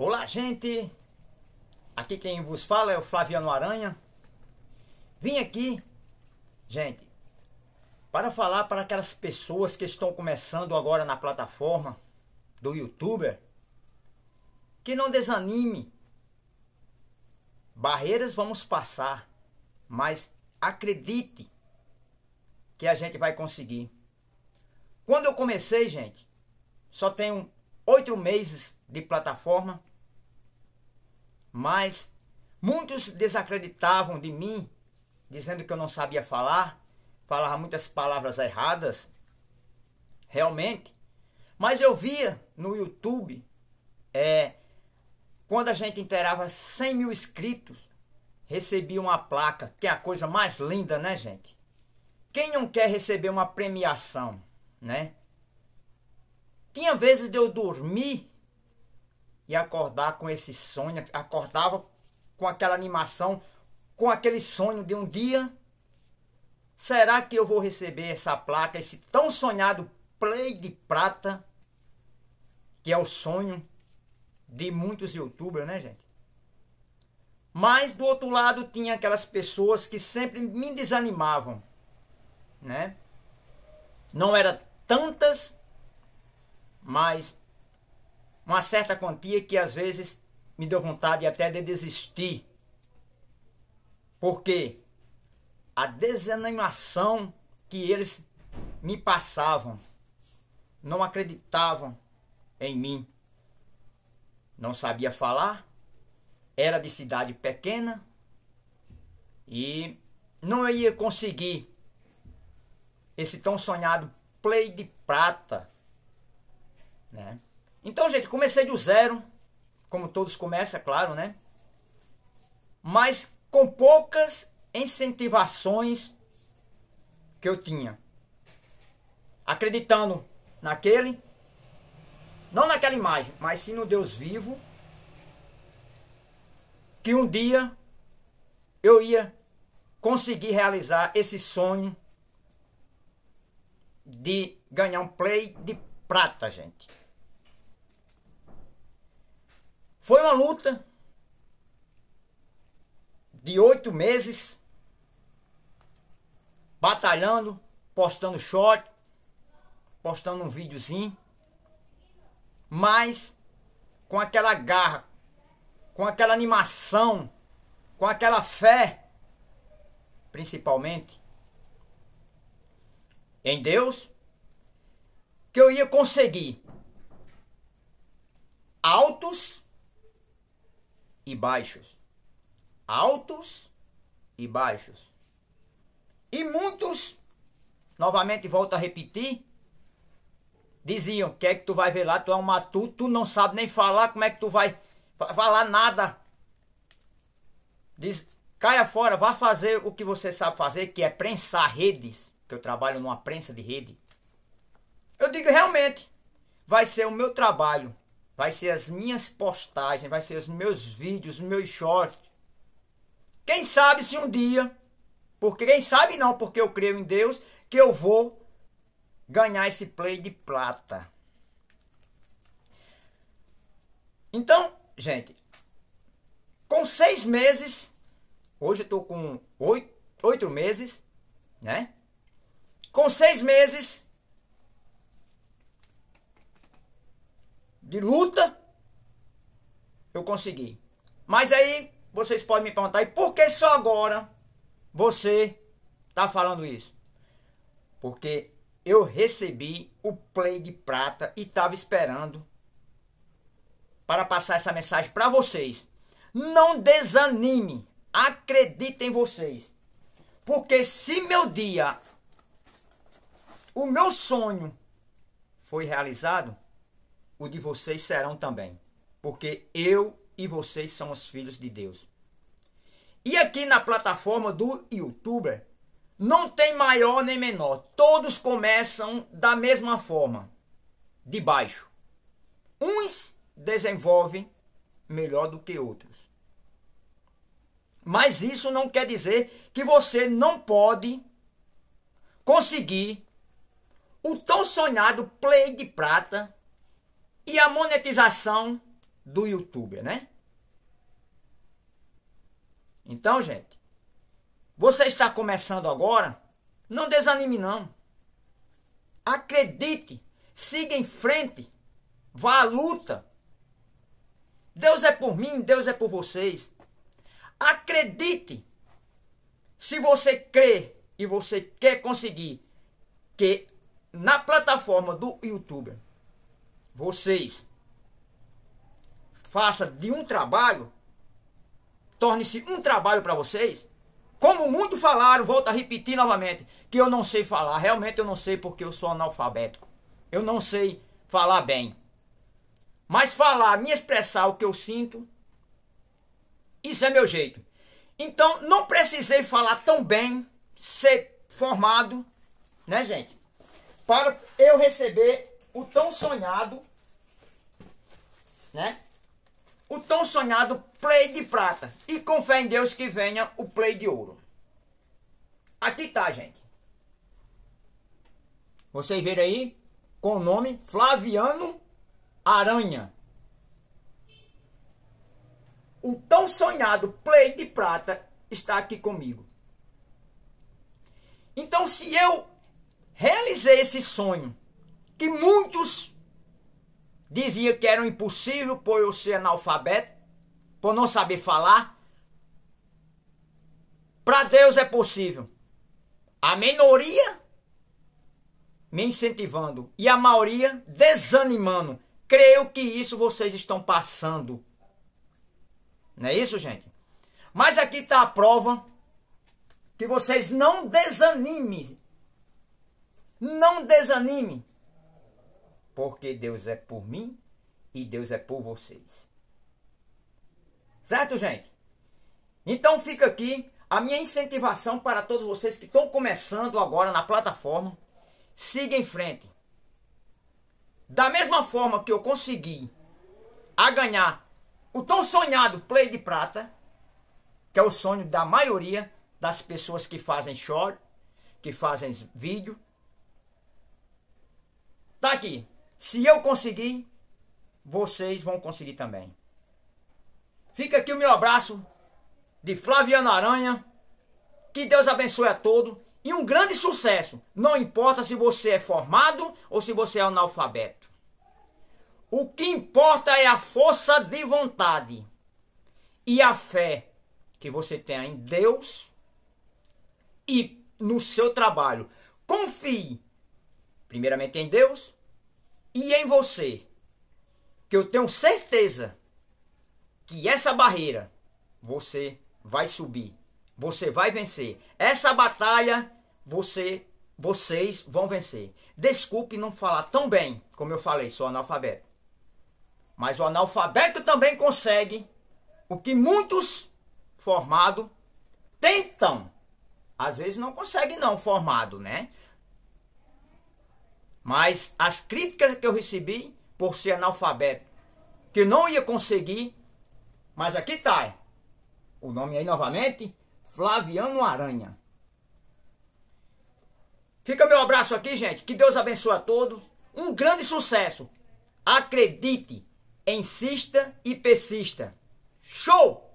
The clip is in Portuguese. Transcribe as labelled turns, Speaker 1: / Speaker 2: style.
Speaker 1: Olá, gente! Aqui quem vos fala é o Flaviano Aranha. Vim aqui, gente, para falar para aquelas pessoas que estão começando agora na plataforma do youtuber que não desanime. Barreiras vamos passar, mas acredite que a gente vai conseguir. Quando eu comecei, gente, só tenho oito meses de plataforma mas muitos desacreditavam de mim, dizendo que eu não sabia falar, falava muitas palavras erradas, realmente. Mas eu via no YouTube, é, quando a gente inteirava 100 mil inscritos, recebia uma placa, que é a coisa mais linda, né, gente? Quem não quer receber uma premiação, né? Tinha vezes de eu dormir e acordar com esse sonho, acordava com aquela animação, com aquele sonho de um dia. Será que eu vou receber essa placa, esse tão sonhado Play de Prata, que é o sonho de muitos youtubers, né, gente? Mas do outro lado tinha aquelas pessoas que sempre me desanimavam, né? Não era tantas, mas uma certa quantia que às vezes me deu vontade até de desistir. Porque a desanimação que eles me passavam, não acreditavam em mim. Não sabia falar, era de cidade pequena e não ia conseguir esse tão sonhado play de prata, né? Então, gente, comecei do zero, como todos começam, é claro, né? Mas com poucas incentivações que eu tinha. Acreditando naquele, não naquela imagem, mas sim no Deus vivo, que um dia eu ia conseguir realizar esse sonho de ganhar um play de prata, gente. Foi uma luta de oito meses, batalhando, postando short, postando um videozinho, mas com aquela garra, com aquela animação, com aquela fé, principalmente em Deus, que eu ia conseguir altos e baixos, altos e baixos. E muitos, novamente volto a repetir, diziam: "Que é que tu vai ver lá? Tu é um matuto, tu não sabe nem falar, como é que tu vai falar nada?" Diz: "Caia fora, vá fazer o que você sabe fazer, que é prensar redes, que eu trabalho numa prensa de rede." Eu digo: "Realmente, vai ser o meu trabalho vai ser as minhas postagens, vai ser os meus vídeos, os meus shorts. Quem sabe se um dia, porque quem sabe não, porque eu creio em Deus, que eu vou ganhar esse play de plata. Então, gente, com seis meses, hoje eu tô com oito, oito meses, né? Com seis meses, de luta, eu consegui. Mas aí vocês podem me perguntar, e por que só agora você está falando isso? Porque eu recebi o play de prata e estava esperando para passar essa mensagem para vocês. Não desanime, acredite em vocês. Porque se meu dia, o meu sonho foi realizado, o de vocês serão também, porque eu e vocês são os filhos de Deus. E aqui na plataforma do youtuber, não tem maior nem menor. Todos começam da mesma forma, de baixo. Uns desenvolvem melhor do que outros. Mas isso não quer dizer que você não pode conseguir o tão sonhado play de prata e a monetização do youtuber, né? Então, gente, você está começando agora, não desanime não. Acredite, siga em frente, vá à luta. Deus é por mim, Deus é por vocês. Acredite. Se você crê e você quer conseguir que na plataforma do youtuber vocês faça de um trabalho, torne-se um trabalho para vocês. Como muito falaram, volto a repetir novamente, que eu não sei falar, realmente eu não sei porque eu sou analfabético. Eu não sei falar bem. Mas falar, me expressar o que eu sinto, isso é meu jeito. Então, não precisei falar tão bem, ser formado, né, gente? Para eu receber o tão sonhado né? O tão sonhado play de prata. E com fé em Deus que venha o play de ouro. Aqui tá, gente. Vocês viram aí? Com o nome Flaviano Aranha. O tão sonhado play de prata está aqui comigo. Então, se eu realizei esse sonho, que muitos dizia que era impossível por eu ser analfabeto, por não saber falar. Para Deus é possível. A minoria me incentivando e a maioria desanimando. Creio que isso vocês estão passando. Não é isso, gente? Mas aqui está a prova que vocês não desanimem. Não desanime porque Deus é por mim e Deus é por vocês. Certo, gente? Então fica aqui a minha incentivação para todos vocês que estão começando agora na plataforma. Siga em frente. Da mesma forma que eu consegui a ganhar o tão sonhado Play de Prata, que é o sonho da maioria das pessoas que fazem short, que fazem vídeo. Tá aqui. Se eu conseguir, vocês vão conseguir também. Fica aqui o meu abraço de Flaviano Aranha. Que Deus abençoe a todos e um grande sucesso. Não importa se você é formado ou se você é analfabeto. O que importa é a força de vontade e a fé que você tem em Deus e no seu trabalho. Confie primeiramente em Deus e em você, que eu tenho certeza que essa barreira você vai subir, você vai vencer. Essa batalha você vocês vão vencer. Desculpe não falar tão bem como eu falei, sou analfabeto. Mas o analfabeto também consegue o que muitos formados tentam. Às vezes não consegue não formado, né? Mas as críticas que eu recebi por ser analfabeto, que não ia conseguir, mas aqui está. O nome aí novamente, Flaviano Aranha. Fica meu abraço aqui, gente. Que Deus abençoe a todos. Um grande sucesso. Acredite, insista e persista. Show!